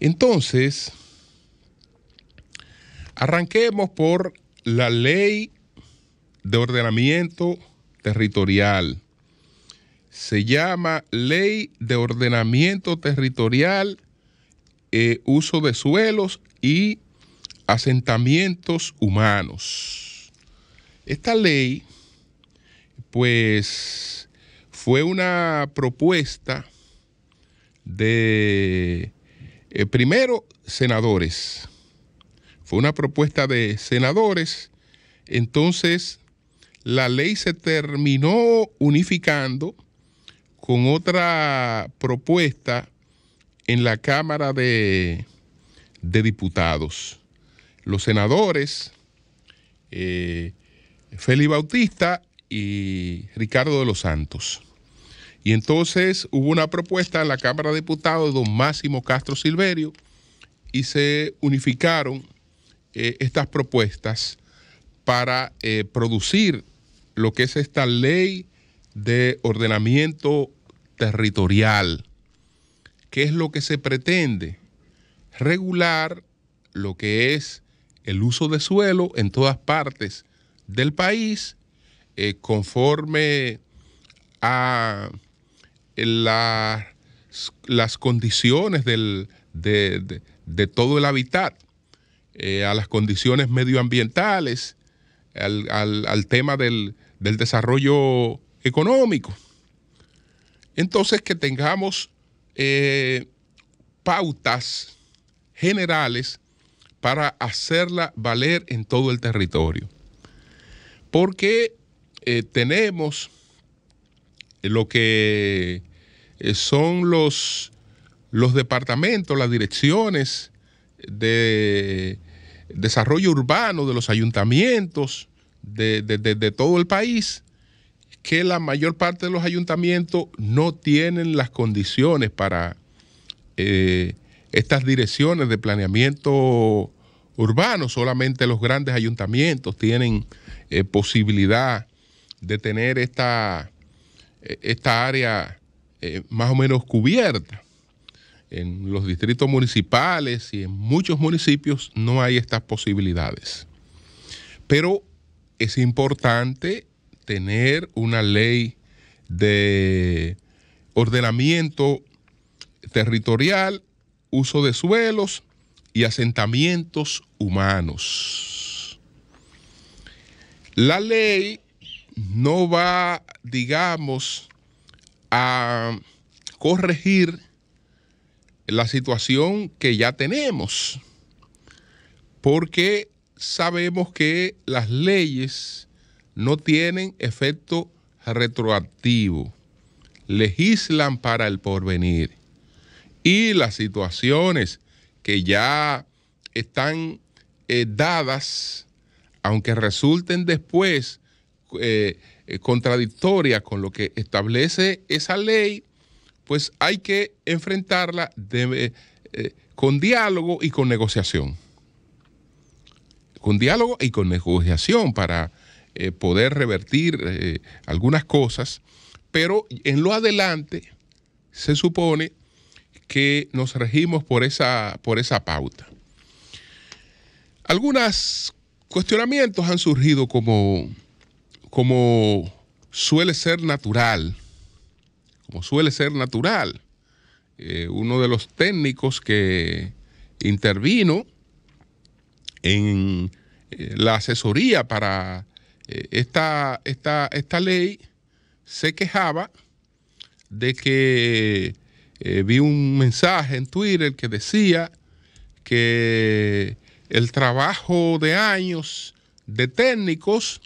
Entonces, arranquemos por la ley de ordenamiento territorial. Se llama Ley de Ordenamiento Territorial, eh, Uso de Suelos y Asentamientos Humanos. Esta ley, pues, fue una propuesta de eh, primero, senadores. Fue una propuesta de senadores. Entonces, la ley se terminó unificando con otra propuesta en la Cámara de, Diputados. Los senadores, eh, Bautista y Ricardo de los Santos. Y entonces hubo una propuesta en la Cámara de Diputados de don Máximo Castro Silverio y se unificaron eh, estas propuestas para eh, producir lo que es esta ley de ordenamiento territorial. ¿Qué es lo que se pretende? Regular lo que es el uso de suelo en todas partes del país eh, conforme a las condiciones de, todo el hábitat, eh, a las condiciones medioambientales, al, tema del, desarrollo económico. Entonces, que tengamos eh, pautas generales para hacerla valer en todo el territorio. Porque eh, tenemos eh, lo que eh, son los, los departamentos, las direcciones de desarrollo urbano de los ayuntamientos de, todo el país, que la mayor parte de los ayuntamientos no tienen las condiciones para eh, estas direcciones de planeamiento urbano, solamente los grandes ayuntamientos tienen posibilidad de tener esta, esta área eh, más o menos cubierta. En los distritos municipales y en muchos municipios no hay estas posibilidades. Pero es importante tener una ley de ordenamiento territorial, uso de suelos y asentamientos humanos. La ley no va, digamos, a corregir la situación que ya tenemos, porque sabemos que las leyes no tienen efecto retroactivo, legislan para el porvenir. Y las situaciones que ya están eh, dadas, aunque resulten después eh, eh, contradictoria con lo que establece esa ley, pues hay que enfrentarla eh, con diálogo y con negociación. Con diálogo y con negociación para poder revertir algunas cosas, pero en lo adelante se supone que nos regimos por esa, por esa pauta. Algunos cuestionamientos han surgido como como suele ser natural, como suele ser natural, eh, uno de los técnicos que intervino en eh, la asesoría para eh, esta, esta, esta, ley se quejaba de que vi un mensaje en Twitter que decía que el trabajo de años de técnicos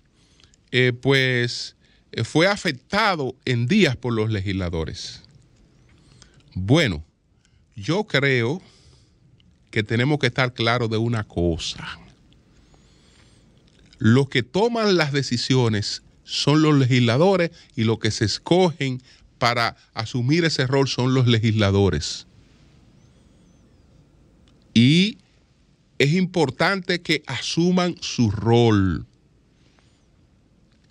eh, pues eh, fue afectado en días por los legisladores. Bueno, yo creo que tenemos que estar claros de una cosa. Los que toman las decisiones son los legisladores y los que se escogen para asumir ese rol son los legisladores. Y es importante que asuman su rol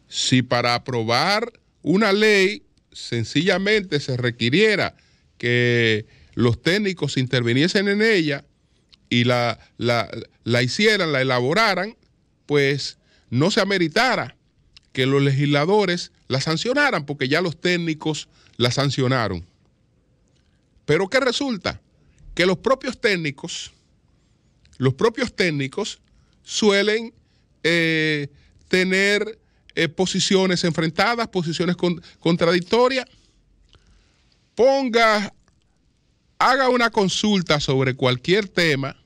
si para aprobar una ley sencillamente se requiriera que los técnicos interviniesen en ella y la, hicieran, la elaboraran, pues no se ameritara que los legisladores la sancionaran, porque ya los técnicos la sancionaron. Pero ¿qué resulta? Que los propios técnicos, los propios técnicos suelen eh, tener eh, posiciones enfrentadas, posiciones contradictorias, ponga, haga una consulta sobre cualquier tema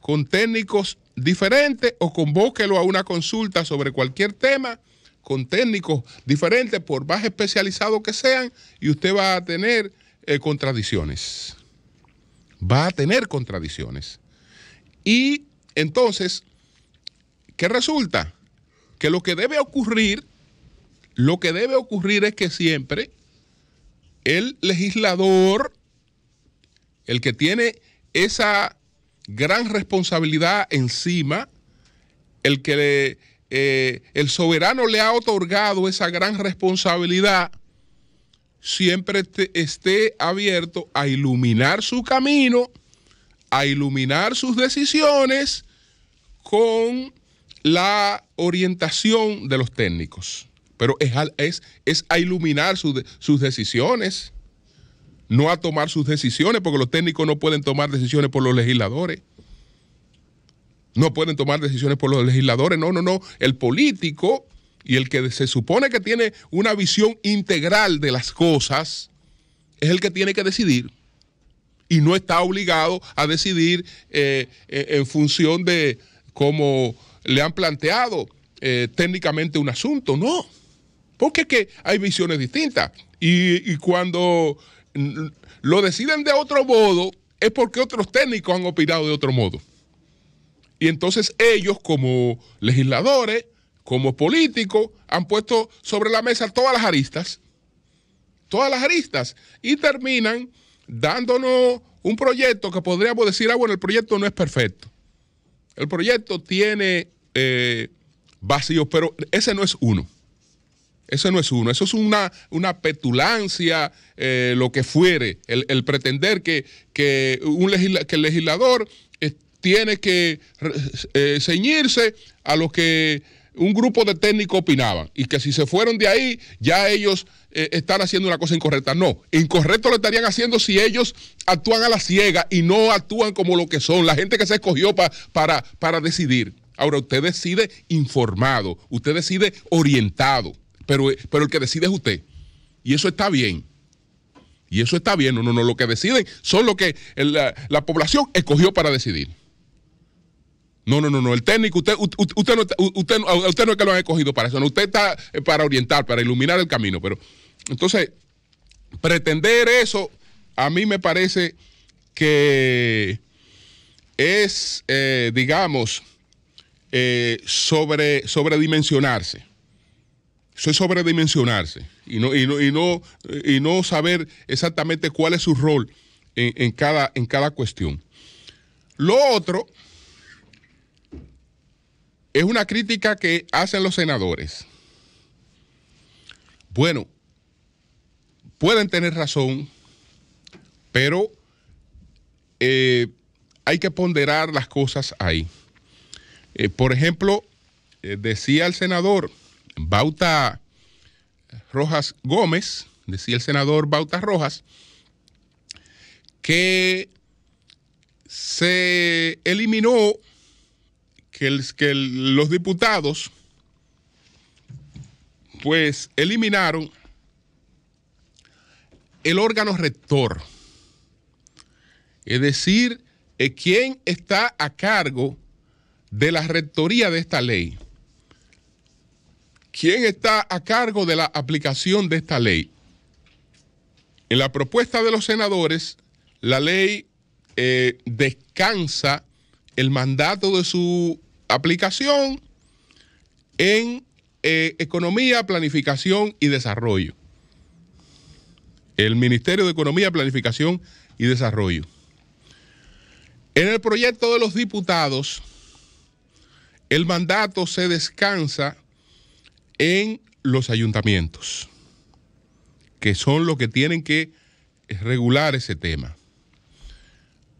con técnicos diferentes o convóquelo a una consulta sobre cualquier tema con técnicos diferentes, por más especializados que sean, y usted va a tener eh, contradicciones. Va a tener contradicciones. Y entonces, ¿qué resulta? que lo que debe ocurrir, lo que debe ocurrir es que siempre el legislador, el que tiene esa gran responsabilidad encima, el que eh, el soberano le ha otorgado esa gran responsabilidad, siempre esté abierto a iluminar su camino, a iluminar sus decisiones con la orientación de los técnicos, pero es, es, es a iluminar sus decisiones, no a tomar sus decisiones, porque los técnicos no pueden tomar decisiones por los legisladores. No pueden tomar decisiones por los legisladores, no, no, no. El político y el que se supone que tiene una visión integral de las cosas es el que tiene que decidir y no está obligado a decidir eh, eh, en función de cómo le han planteado eh, técnicamente un asunto. No, porque es que hay visiones distintas. Y, y cuando lo deciden de otro modo, es porque otros técnicos han opinado de otro modo. Y entonces ellos como legisladores, como políticos, han puesto sobre la mesa todas las aristas, todas las aristas, y terminan dándonos un proyecto que podríamos decir, ah, bueno, el proyecto no es perfecto. El proyecto tiene eh, vacíos, pero ese no es uno. Ese no es uno, eso es una, una petulancia, eh, lo que fuere, el, pretender que, un el legislador eh, tiene que ceñirse a lo que un grupo de técnicos opinaban y que si se fueron de ahí, ya ellos eh, están haciendo una cosa incorrecta. No, incorrecto lo estarían haciendo si ellos actúan a la ciega y no actúan como lo que son, la gente que se escogió para, para decidir. Ahora, usted decide informado, usted decide orientado, pero, eh, pero el que decide es usted. Y eso está bien. Y eso está bien. No, no, no. Lo que deciden son lo que la, población escogió para decidir. No, no, no, no. El técnico, usted, usted, no, usted, no es que lo han escogido para eso. No, usted está eh, para orientar, para iluminar el camino. Pero entonces, pretender eso, a mí me parece que es, eh, digamos, eh, sobre, sobredimensionarse. Eso es sobredimensionarse y no, y, no, saber exactamente cuál es su rol cada, en cada cuestión. Lo otro es una crítica que hacen los senadores. Bueno, pueden tener razón, pero eh, hay que ponderar las cosas ahí. Eh, por ejemplo, eh, decía el senador Bauta Rojas Gómez, decía el senador Bauta Rojas, que se eliminó que, los diputados pues eliminaron el órgano rector, es decir, quién está a cargo de la rectoría de esta ley, quién está a cargo de la aplicación de esta ley. En la propuesta de los senadores, la ley eh, descansa el mandato de su aplicación en eh, economía, planificación y desarrollo el Ministerio de Economía, Planificación y Desarrollo. En el proyecto de los diputados, el mandato se descansa en los ayuntamientos, que son los que tienen que regular ese tema.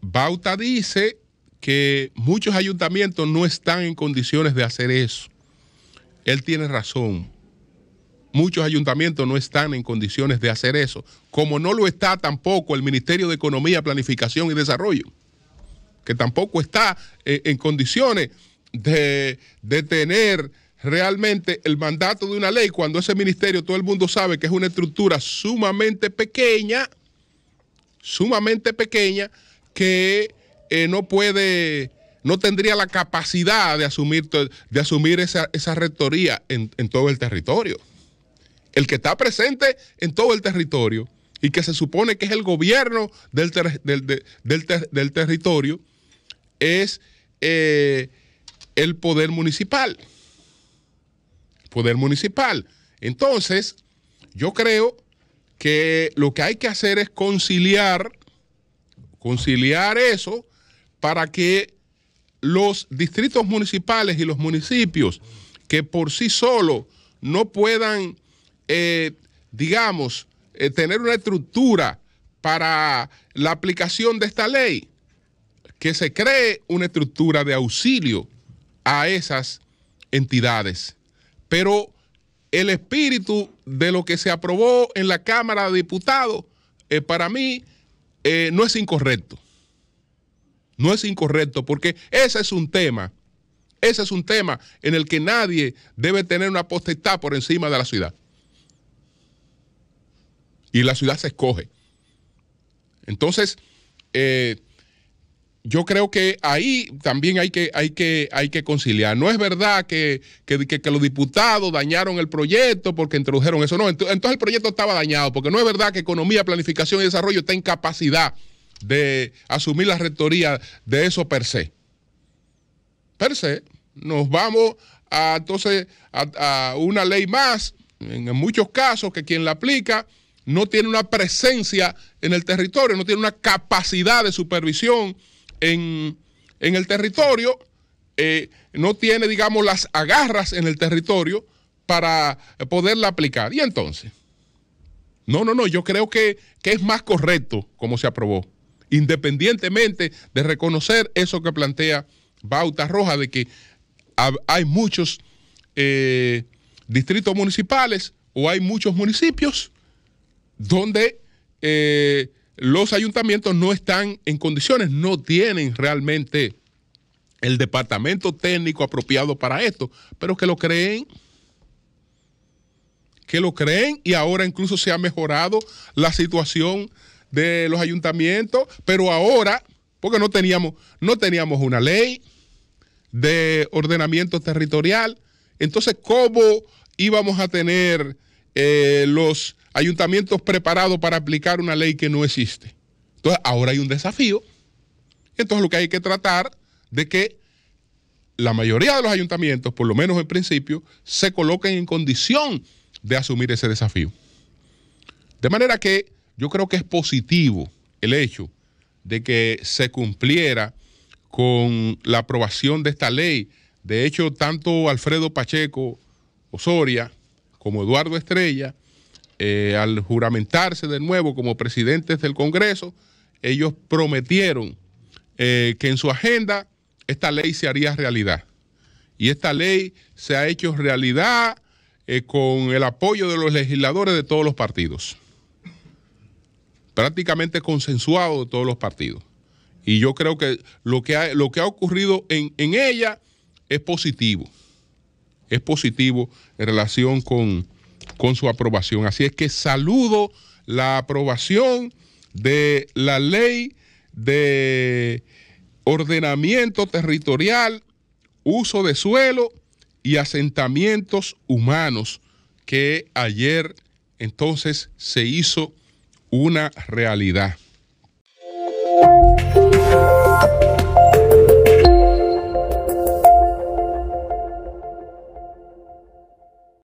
Bauta dice que muchos ayuntamientos no están en condiciones de hacer eso. Él tiene razón. Muchos ayuntamientos no están en condiciones de hacer eso, como no lo está tampoco el Ministerio de Economía, Planificación y Desarrollo, que tampoco está eh, en condiciones de, tener realmente el mandato de una ley cuando ese ministerio todo el mundo sabe que es una estructura sumamente pequeña, sumamente pequeña, que eh, no puede, no tendría la capacidad de asumir, de asumir esa, esa rectoría en todo el territorio el que está presente en todo el territorio y que se supone que es el gobierno del, del, territorio, es eh, el poder municipal. Poder municipal. Entonces, yo creo que lo que hay que hacer es conciliar, conciliar eso para que los distritos municipales y los municipios que por sí solo no puedan eh, digamos, eh, tener una estructura para la aplicación de esta ley, que se cree una estructura de auxilio a esas entidades. Pero el espíritu de lo que se aprobó en la Cámara de Diputados, eh, para mí, no es incorrecto. No es incorrecto porque ese es un tema, ese es un tema en el que nadie debe tener una potestad por encima de la ciudad y la ciudad se escoge. Entonces, eh, yo creo que ahí también hay que, hay que, hay que conciliar. No es verdad que, que, los diputados dañaron el proyecto porque introdujeron eso. No, entonces el proyecto estaba dañado, porque no es verdad que Economía, Planificación y Desarrollo está en capacidad de asumir la rectoría de eso per se. Per se, nos vamos a entonces a una ley más, en muchos casos, que quien la aplica no tiene una presencia en el territorio, no tiene una capacidad de supervisión en, el territorio, eh, no tiene, digamos, las agarras en el territorio para poderla aplicar. ¿Y entonces? No, no, no, yo creo que, es más correcto como se aprobó, independientemente de reconocer eso que plantea Bauta Roja, de que hay muchos eh, distritos municipales o hay muchos municipios donde eh, los ayuntamientos no están en condiciones, no tienen realmente el departamento técnico apropiado para esto, pero que lo creen, que lo creen y ahora incluso se ha mejorado la situación de los ayuntamientos, pero ahora, porque no teníamos, no teníamos una ley de ordenamiento territorial, entonces, ¿cómo íbamos a tener eh, los ayuntamientos preparados para aplicar una ley que no existe. Entonces, ahora hay un desafío. Entonces, lo que hay que tratar de que la mayoría de los ayuntamientos, por lo menos en principio, se coloquen en condición de asumir ese desafío. De manera que yo creo que es positivo el hecho de que se cumpliera con la aprobación de esta ley. De hecho, tanto Alfredo Pacheco Osoria como Eduardo Estrella eh, al juramentarse de nuevo como presidentes del Congreso, ellos prometieron eh, que en su agenda esta ley se haría realidad. Y esta ley se ha hecho realidad eh, con el apoyo de los legisladores de todos los partidos, prácticamente consensuado de todos los partidos. Y yo creo que lo que ha, ocurrido en ella es positivo, es positivo en relación con con su aprobación. Así es que saludo la aprobación de la ley de ordenamiento territorial, uso de suelo y asentamientos humanos que ayer entonces se hizo una realidad.